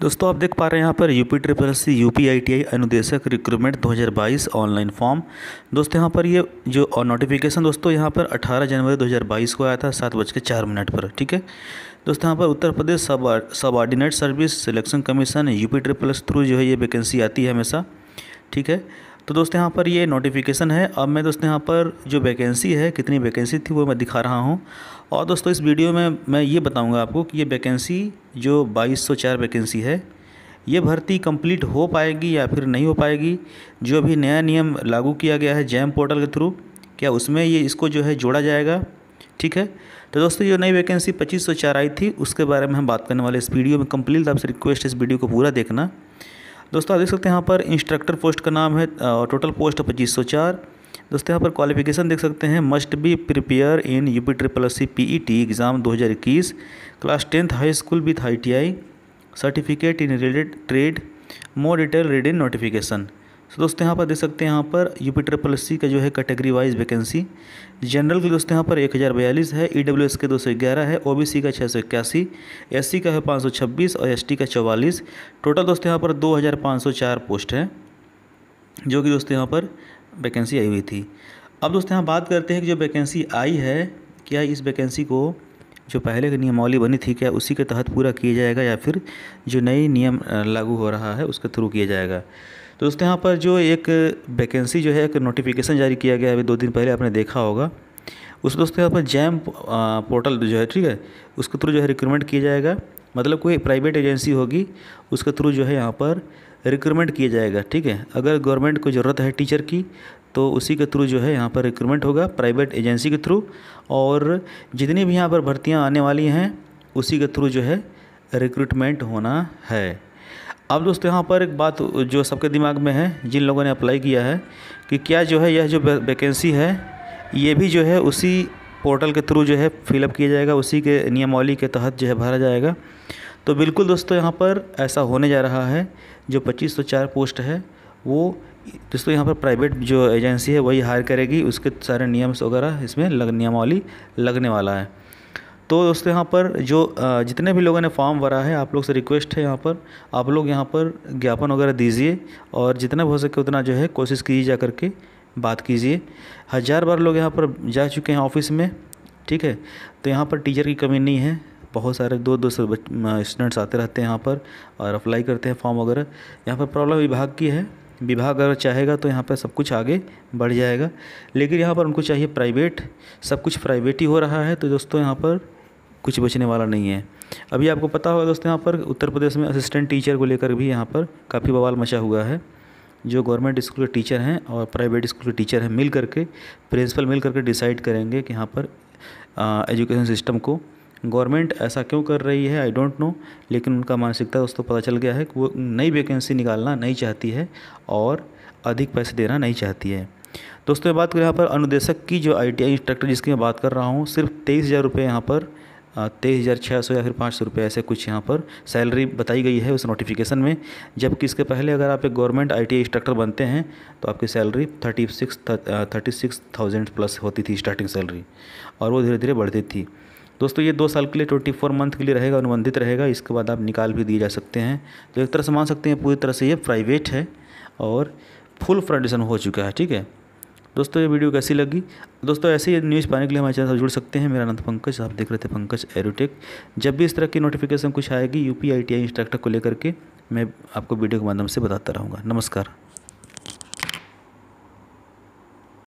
दोस्तों आप देख पा रहे हैं यहाँ पर UP triple C U P I T I अनुदेशक रिक्रूटमेंट 2022 ऑनलाइन फॉर्म दोस्तों यहाँ पर ये जो नोटिफिकेशन दोस्तों यहाँ पर 18 जनवरी 2022 को आया था सात बज के चार मिनट पर ठीक है दोस्तों यहाँ पर उत्तर प्रदेश सब subordinate service selection commission U P triple through जो है ये वैकेंसी आती है हमेशा ठीक है तो दोस्तों यहाँ पर ये नोटिफिकेशन है अब मैं दोस्तों यहाँ पर जो वैकेंसी है कितनी वैकेंसी थी वो मैं दिखा रहा हूँ और दोस्तों इस वीडियो में मैं ये बताऊँगा आपको कि ये वैकेंसी जो 2204 वैकेंसी है ये भर्ती कंप्लीट हो पाएगी या फिर नहीं हो पाएगी जो अभी नया नियम लागू किया गया है जैम पोर्टल के थ्रू क्या उसमें ये इसको जो है जोड़ा जाएगा ठीक है तो दोस्तों ये नई वैकेंसी पच्चीस सौ चार आई थी उसके बारे में हम बात करने वाले इस वीडियो में कम्प्लीट तो आपसे रिक्वेस्ट है इस वीडियो को पूरा देखना दोस्तों आप देख सकते हैं यहाँ पर इंस्ट्रक्टर पोस्ट का नाम है और टोटल पोस्ट पच्चीस सौ चार दोस्तों यहाँ पर क्वालिफिकेशन देख सकते हैं must be prepare in U P triple S C P E T exam दो हज़ार इक्कीस class tenth high school with I T I certificate in related trade more detail read in notification so दोस्तों यहाँ पर देख सकते हैं यहाँ पर यू पी ट्रिपल सी का जो है कैटेगरी वाइज वैकेंसी जनरल के दोस्तों यहाँ पर एक हज़ार बयालीस है ई डब्ल्यू एस के दो सौ ग्यारह है ओ बी सी का छः सौ इक्यासी एस सी का है पाँच सौ छब्बीस और एस टी का चौवालीस टोटल दोस्तों यहाँ पर दो हज़ार पाँच सौ चार पोस्ट हैं जो कि दोस्तों यहाँ पर वैकेंसी आई हुई थी अब दोस्तों यहाँ बात करते हैं कि जो वैकेंसी आई है क्या इस वैकेंसी को जो पहले की नियमावली बनी थी क्या उसी के तहत पूरा किया जाएगा या फिर जो नई नियम लागू हो रहा है उसके थ्रू किया जाएगा तो दोस्तों यहाँ पर जो एक वैकेंसी जो है एक नोटिफिकेशन जारी किया गया है अभी दो दिन पहले आपने देखा होगा उस दोस्तों यहाँ पर जैम पोर्टल जो है ठीक है उसके थ्रू जो है रिक्रूटमेंट किया जाएगा मतलब कोई प्राइवेट एजेंसी होगी उसके थ्रू जो है यहाँ पर रिक्रूटमेंट किया जाएगा ठीक है अगर गवर्नमेंट को ज़रूरत है टीचर की तो उसी के थ्रू जो है यहाँ पर रिक्रूटमेंट होगा प्राइवेट एजेंसी के थ्रू और जितनी भी यहाँ पर भर्तियाँ आने वाली हैं उसी के थ्रू जो है रिक्रूटमेंट होना है अब दोस्तों यहाँ पर एक बात जो सबके दिमाग में है जिन लोगों ने अप्लाई किया है कि क्या जो है यह जो वैकेंसी है ये भी जो है उसी पोर्टल के थ्रू जो है फिलअप किया जाएगा उसी के नियमावली के तहत जो है भरा जाएगा तो बिल्कुल दोस्तों यहाँ पर ऐसा होने जा रहा है जो पच्चीस सौ चार पोस्ट है वो दोस्तों यहाँ पर प्राइवेट जो एजेंसी है वही हायर करेगी उसके सारे नियम्स वगैरह इसमें लग नियमावली लगने वाला है तो दोस्तों यहाँ पर जो जितने भी लोगों ने फॉर्म भरा है आप लोग से रिक्वेस्ट है यहाँ पर आप लोग यहाँ पर ज्ञापन वगैरह दीजिए और जितना भी हो सके उतना जो है कोशिश कीजिए जा करके बात कीजिए हज़ार बार लोग यहाँ पर जा चुके हैं ऑफिस में ठीक है तो यहाँ पर टीचर की कमी नहीं है बहुत सारे दो दो सौ स्टूडेंट्स आते रहते हैं यहाँ पर और अप्लाई करते हैं फॉर्म वगैरह यहाँ पर प्रॉब्लम विभाग की है विभाग अगर चाहेगा तो यहाँ पर सब कुछ आगे बढ़ जाएगा लेकिन यहाँ पर उनको चाहिए प्राइवेट सब कुछ प्राइवेट ही हो रहा है तो दोस्तों यहाँ पर कुछ बचने वाला नहीं है अभी आपको पता होगा दोस्तों यहाँ पर उत्तर प्रदेश में असिस्टेंट टीचर को लेकर भी यहाँ पर काफ़ी बवाल मचा हुआ है जो गवर्नमेंट स्कूल के टीचर हैं और प्राइवेट स्कूल के टीचर हैं मिल करके प्रिंसिपल मिल करके डिसाइड करेंगे कि यहाँ पर एजुकेशन सिस्टम को गवर्नमेंट ऐसा क्यों कर रही है आई डोंट नो लेकिन उनका मानसिकता दोस्तों पता चल गया है कि वो नई वैकेंसी निकालना नहीं चाहती है और अधिक पैसे देना नहीं चाहती है दोस्तों बात करें यहाँ पर अनुदेशक की जो आई टी इंस्ट्रक्टर जिसकी मैं बात कर रहा हूँ सिर्फ तेईस हज़ार रुपये यहाँ पर तेईस हज़ार छः सौ या फिर पाँच सौ रुपये ऐसे कुछ यहाँ पर सैलरी बताई गई है उस नोटिफिकेशन में जबकि इसके पहले अगर आप एक गवर्नमेंट आई टी इंस्ट्रक्टर बनते हैं तो आपकी salary thirty six thirty six thousand plus होती थी स्टार्टिंग सैलरी और वो धीरे धीरे बढ़ती थी दोस्तों ये दो साल के लिए ट्वेंटी फोर मंथ के लिए रहेगा अनुबंधित रहेगा इसके बाद आप निकाल भी दिए जा सकते हैं तो एक तरह से मान सकते हैं पूरी तरह से ये प्राइवेट है और फुल फाउंडेशन हो चुका है ठीक है दोस्तों ये वीडियो कैसी लगी दोस्तों ऐसे ही न्यूज़ पाने के लिए हमारे चैनल से जुड़ सकते हैं मेरा नाम पंकज आप देख रहे थे पंकज एरोटेक जब भी इस तरह की नोटिफिकेशन कुछ आएगी U P I T I instructor को लेकर के मैं आपको वीडियो के माध्यम से बताता रहूँगा नमस्कार